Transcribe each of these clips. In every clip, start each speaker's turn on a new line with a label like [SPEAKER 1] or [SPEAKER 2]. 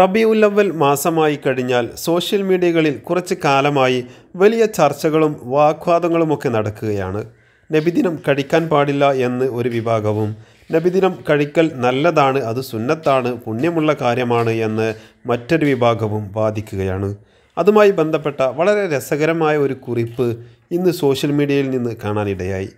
[SPEAKER 1] റബി ഉല്ലവൽ മാസമായി കഴിഞ്ഞാൽ സോഷ്യൽ മീഡിയകളിൽ കുറച്ച് കാലമായി വലിയ ചർച്ചകളും വാഗ്വാദങ്ങളുമൊക്കെ നടക്കുകയാണ് നബിദിനം കഴിക്കാൻ പാടില്ല എന്ന് ഒരു വിഭാഗവും നബിദിനം കഴിക്കൽ നല്ലതാണ് അത് സുന്നത്താണ് പുണ്യമുള്ള കാര്യമാണ് എന്ന് മറ്റൊരു വിഭാഗവും വാദിക്കുകയാണ് അതുമായി ബന്ധപ്പെട്ട വളരെ രസകരമായ ഒരു കുറിപ്പ് ഇന്ന് സോഷ്യൽ മീഡിയയിൽ നിന്ന് കാണാനിടയായി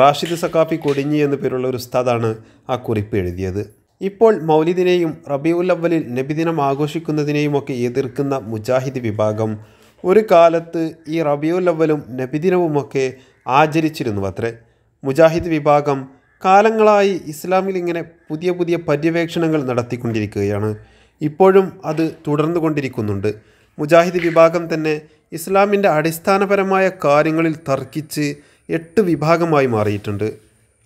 [SPEAKER 1] റാഷിദ് സഖാഫി കൊടിഞ്ഞി എന്നു പേരുള്ള ഒരു ഉസ്താദാണ് ആ കുറിപ്പ് എഴുതിയത് ഇപ്പോൾ മൗലിദിനെയും റബിയുൽ അവലിൽ നബിദിനം ആഘോഷിക്കുന്നതിനെയുമൊക്കെ എതിർക്കുന്ന മുജാഹിദ് വിഭാഗം ഒരു കാലത്ത് ഈ റബിയുൽ അവലും നബിദിനവുമൊക്കെ ആചരിച്ചിരുന്നു അത്രേ മുജാഹിദ് വിഭാഗം കാലങ്ങളായി ഇസ്ലാമിൽ ഇങ്ങനെ പുതിയ പുതിയ പര്യവേക്ഷണങ്ങൾ നടത്തിക്കൊണ്ടിരിക്കുകയാണ് ഇപ്പോഴും അത് തുടർന്നു കൊണ്ടിരിക്കുന്നുണ്ട് മുജാഹിദ് വിഭാഗം തന്നെ ഇസ്ലാമിൻ്റെ അടിസ്ഥാനപരമായ കാര്യങ്ങളിൽ തർക്കിച്ച് എട്ട് വിഭാഗമായി മാറിയിട്ടുണ്ട്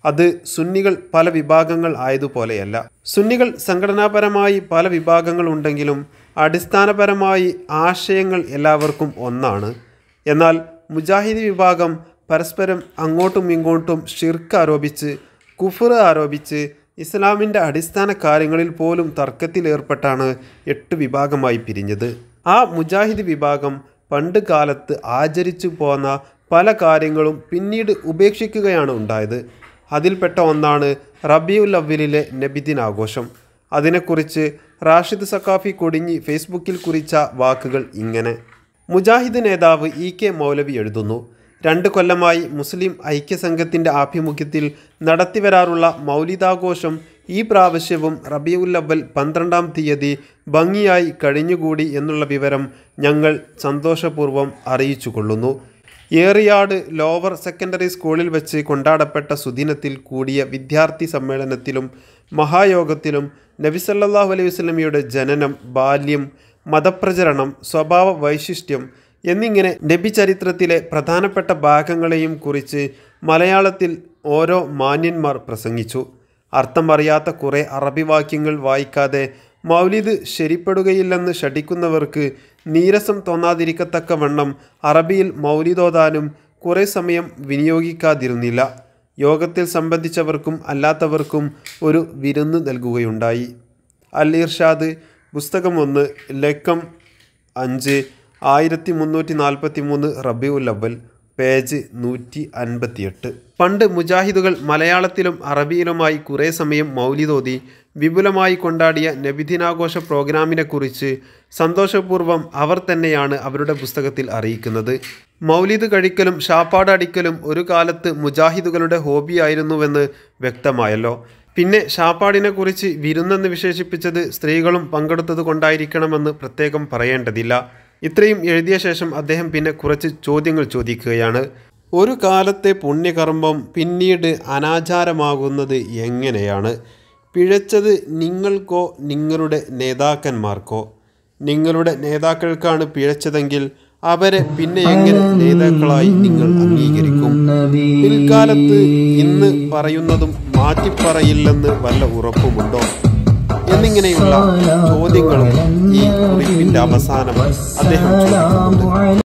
[SPEAKER 1] അത് സുന്നികൾ പല വിഭാഗങ്ങൾ ആയതുപോലെയല്ല സുന്നികൾ സംഘടനാപരമായി പല വിഭാഗങ്ങൾ ഉണ്ടെങ്കിലും അടിസ്ഥാനപരമായി ആശയങ്ങൾ എല്ലാവർക്കും ഒന്നാണ് എന്നാൽ മുജാഹിദ് വിഭാഗം പരസ്പരം അങ്ങോട്ടും ഇങ്ങോട്ടും ഷിർക്ക് ആരോപിച്ച് കുഫർ ആരോപിച്ച് ഇസ്ലാമിൻ്റെ അടിസ്ഥാന കാര്യങ്ങളിൽ പോലും തർക്കത്തിലേർപ്പെട്ടാണ് എട്ട് വിഭാഗമായി പിരിഞ്ഞത് ആ മുജാഹിദ് വിഭാഗം പണ്ട് കാലത്ത് ആചരിച്ചു പോന്ന പല കാര്യങ്ങളും പിന്നീട് ഉപേക്ഷിക്കുകയാണ് ഉണ്ടായത് അതിൽപ്പെട്ട ഒന്നാണ് റബിയുൽ അവലിലെ നബിദിൻ ആഘോഷം അതിനെക്കുറിച്ച് റാഷിദ് സക്കാഫി കൊടിഞ്ഞി ഫേസ്ബുക്കിൽ കുറിച്ച വാക്കുകൾ ഇങ്ങനെ മുജാഹിദ് നേതാവ് ഇ കെ മൗലവി എഴുതുന്നു രണ്ട് കൊല്ലമായി മുസ്ലിം ഐക്യസംഘത്തിൻ്റെ ആഭിമുഖ്യത്തിൽ നടത്തിവരാറുള്ള മൗലിദാഘോഷം ഈ പ്രാവശ്യവും റബിയുല്ലവൽ പന്ത്രണ്ടാം തീയതി ഭംഗിയായി കഴിഞ്ഞുകൂടി എന്നുള്ള വിവരം ഞങ്ങൾ സന്തോഷപൂർവ്വം അറിയിച്ചു കൊള്ളുന്നു ഏറിയാട് ലോവർ സെക്കൻഡറി സ്കൂളിൽ വെച്ച് കൊണ്ടാടപ്പെട്ട സുദിനത്തിൽ കൂടിയ വിദ്യാർത്ഥി സമ്മേളനത്തിലും മഹായോഗത്തിലും നബിസല്ലാഹു അലൈഹി വസ്ലമിയുടെ ജനനം ബാല്യം മതപ്രചരണം സ്വഭാവ വൈശിഷ്ട്യം എന്നിങ്ങനെ നബി ചരിത്രത്തിലെ പ്രധാനപ്പെട്ട ഭാഗങ്ങളെയും കുറിച്ച് മലയാളത്തിൽ ഓരോ മാന്യന്മാർ പ്രസംഗിച്ചു അർത്ഥമറിയാത്ത കുറേ അറബി വാക്യങ്ങൾ വായിക്കാതെ മൗലിദ് ശരിപ്പെടുകയില്ലെന്ന് ഷഠിക്കുന്നവർക്ക് നീരസം വണ്ണം അറബിയിൽ മൗലിദോദാനും കുറേ സമയം വിനിയോഗിക്കാതിരുന്നില്ല യോഗത്തിൽ സംബന്ധിച്ചവർക്കും അല്ലാത്തവർക്കും ഒരു വിരുന്ന് നൽകുകയുണ്ടായി അൽ ഇർഷാദ് പുസ്തകം ഒന്ന് ലക്കം അഞ്ച് ആയിരത്തി മുന്നൂറ്റി നാൽപ്പത്തി മൂന്ന് റബിയുൽ അവൽ പേജ് നൂറ്റി അൻപത്തിയെട്ട് പണ്ട് മുജാഹിദുകൾ മലയാളത്തിലും അറബിയിലുമായി കുറേ സമയം മൗലിതോതി വിപുലമായി കൊണ്ടാടിയ നബിദിനാഘോഷ പ്രോഗ്രാമിനെക്കുറിച്ച് സന്തോഷപൂർവ്വം അവർ തന്നെയാണ് അവരുടെ പുസ്തകത്തിൽ അറിയിക്കുന്നത് മൗലിദ് കഴിക്കലും ഷാപ്പാടടിക്കലും അടിക്കലും ഒരു കാലത്ത് മുജാഹിദുകളുടെ ഹോബിയായിരുന്നുവെന്ന് വ്യക്തമായല്ലോ പിന്നെ ഷാപ്പാടിനെക്കുറിച്ച് വിരുന്നെന്ന് വിശേഷിപ്പിച്ചത് സ്ത്രീകളും പങ്കെടുത്തത് കൊണ്ടായിരിക്കണമെന്ന് പ്രത്യേകം പറയേണ്ടതില്ല ഇത്രയും എഴുതിയ ശേഷം അദ്ദേഹം പിന്നെ കുറച്ച് ചോദ്യങ്ങൾ ചോദിക്കുകയാണ് ഒരു കാലത്തെ പുണ്യകർമ്മം പിന്നീട് അനാചാരമാകുന്നത് എങ്ങനെയാണ് പിഴച്ചത് നിങ്ങൾക്കോ നിങ്ങളുടെ നേതാക്കന്മാർക്കോ നിങ്ങളുടെ നേതാക്കൾക്കാണ് പിഴച്ചതെങ്കിൽ അവരെ പിന്നെ എങ്ങനെ നേതാക്കളായി നിങ്ങൾ അംഗീകരിക്കും പിൽക്കാലത്ത് ഇന്ന് പറയുന്നതും മാറ്റിപ്പറയില്ലെന്ന് വല്ല ഉറപ്പുമുണ്ടോ
[SPEAKER 2] എന്നിങ്ങനെയുള്ള ചോദ്യങ്ങളും
[SPEAKER 1] ഈ കുറിപ്പിന്റെ അവസാനം അദ്ദേഹം